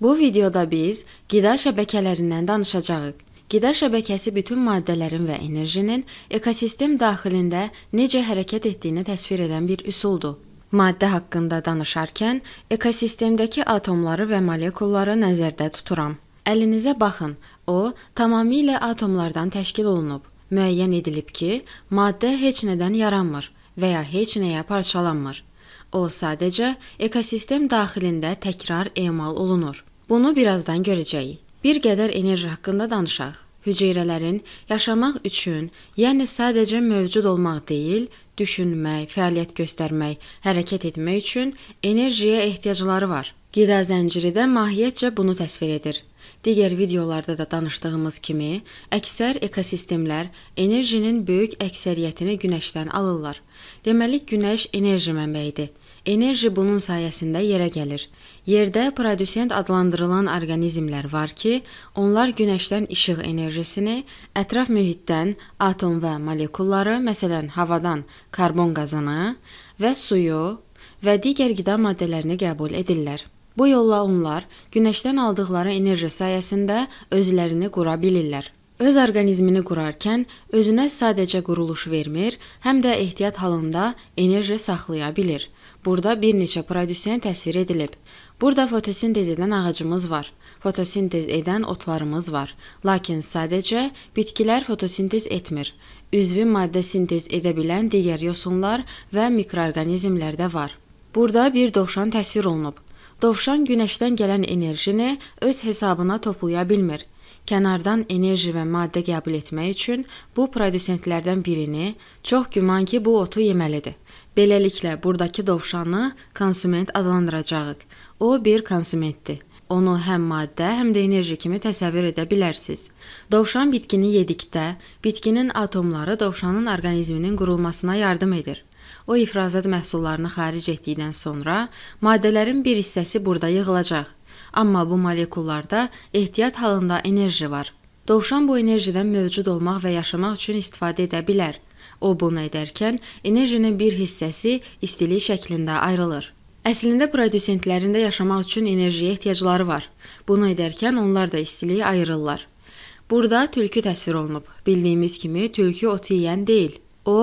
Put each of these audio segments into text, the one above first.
Bu videoda biz qida şəbəkələrindən danışacağıq. Qida şəbəkəsi bütün maddələrin və enerjinin ekosistem daxilində necə hərəkət etdiyini təsvir edən bir üsuldur. Maddə haqqında danışarkən ekosistemdəki atomları və molekulları nəzərdə tuturam. Əlinizə baxın. O tamamilə atomlardan təşkil olunub. Müəyyən edilib ki, maddə heç nədən yaranmır və ya heç nəyə parçalanmır. O sadəcə ekosistem daxilində təkrar emal olunur. Bunu birazdan görəcəyik. Bir qədər enerji haqqında danışaq. Hüceyrələrin yaşamaq üçün, yəni sadəcə mövcud olmaq deyil, düşünmək, fəaliyyət göstərmək, hərəkət etmək üçün enerjiyə ehtiyacları var. Qida zənciri də mahiyyətcə bunu təsvir edir. Digər videolarda da danışdığımız kimi, əksər ekosistemlər enerjinin böyük əksəriyyətini günəşdən alırlar. Deməli, günəş enerji mənbəyidir. Enerji bunun sayəsində yerə gəlir. Yerdə prodüsent adlandırılan orqanizmlər var ki, onlar günəşdən işıq enerjisini ətraf mühitdən atom və molekulları, məsələn, havadan karbon qazını və suyu və digər qida maddələrini qəbul edirlər. Bu yolla onlar günəşdən aldıqları enerji sayəsində özlərini qura bilirlər. Öz orqanizmini qurarkən özünə sadəcə quruluş vermir, həm də ehtiyat halında enerji saxlaya bilir. Burada bir neçə prodüsen təsvir edilib. Burada fotosintez edən ağacımız var. Fotosintez edən otlarımız var. Lakin sadəcə bitkilər fotosintez etmir. Üzvi maddə sintez edə bilən digər yosunlar və mikroorqanizmlər də var. Burada bir dovşan təsvir olunub. Dovşan günəşdən gələn enerjini öz hesabına toplaya bilmir. Kənardan enerji və maddə qəbul etmək üçün bu prodüsentlərdən birini, çox güman ki, bu otu yeməlidir. Beləliklə, burdakı dovşanı konsument adlandıracağıq. O bir konsumentdir. Onu həm maddə, həm də enerji kimi təsəvvür edə bilərsiniz. Dovşan bitkini yedikdə, bitkinin atomları dovşanın orqanizminin qurulmasına yardım edir. O ifrazat məhsullarını xaric etdikdən sonra maddələrin bir hissəsi burada yığılacaq. Amma bu molekullarda ehtiyat halında enerji var. Dovşan bu enerjidən mövcud olmaq və yaşamaq üçün istifadə edə bilər. O bunu edərkən enerjinin bir hissəsi istilik şəklində ayrılır. Əslində prodüsentlərində yaşamaq üçün enerjiyə ehtiyacları var. Bunu edərkən onlar da istiliyi ayırırlar. Burada tülkü təsvir olunub. Bildiyimiz kimi tülkü ot yeyən deyil. O,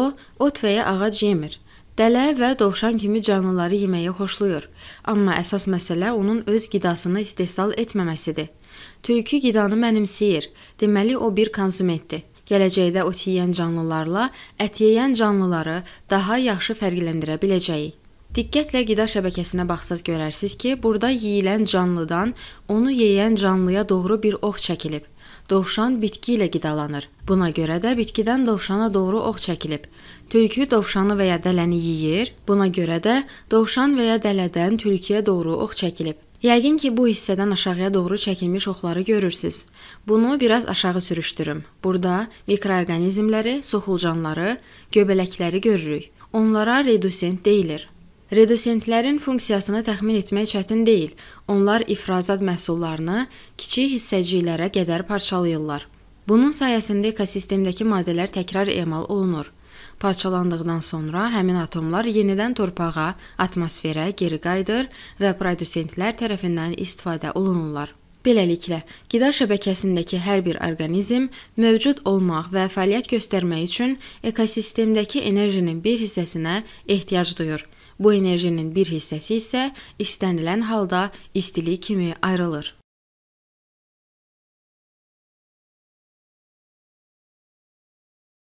ot və ya ağac yemir. Dələ və dovşan kimi canlıları yeməyi xoşlayır, amma əsas məsələ onun öz qidasını istehsal etməməsidir. Tülkü qidanı mənimsəyir, deməli o bir konsumentdir. Gələcəkdə ot yeyən canlılarla ət yeyən canlıları daha yaxşı fərqləndirə biləcəyik. Diqqətlə qida şəbəkəsinə baxsaz görərsiniz ki, burada yeyilən canlıdan onu yeyən canlıya doğru bir ox çəkilib. Dovşan bitki ilə qidalanır. Buna görə də bitkidən dovşana doğru ox çəkilib. Tülkü dovşanı və ya dələni yeyir. Buna görə də dovşan və ya dələdən tülküyə doğru ox çəkilib. Yəqin ki, bu hissədən aşağıya doğru çəkilmiş oxları görürsüz. Bunu biraz aşağı sürüşdürüm. Burada mikroorqanizmləri, soxulcanları, göbələkləri görürük. Onlara redusent deyilir. Redusentlərin funksiyasını təxmin etmək çətin deyil. Onlar ifrazat məhsullarını kiçik hissəciklərə qədər parçalayırlar. Bunun sayəsində ekosistemdəki maddələr təkrar emal olunur. Parçalandıqdan sonra həmin atomlar yenidən torpağa, atmosferə geri qayıdır və produsentlər tərəfindən istifadə olunurlar. Beləliklə, qida şəbəkəsindəki hər bir orqanizm mövcud olmaq və fəaliyyət göstərmək üçün ekosistemdəki enerjinin bir hissəsinə ehtiyac duyur. Bu enerjinin bir hissəsi isə istənilən halda istilik kimi ayrılır.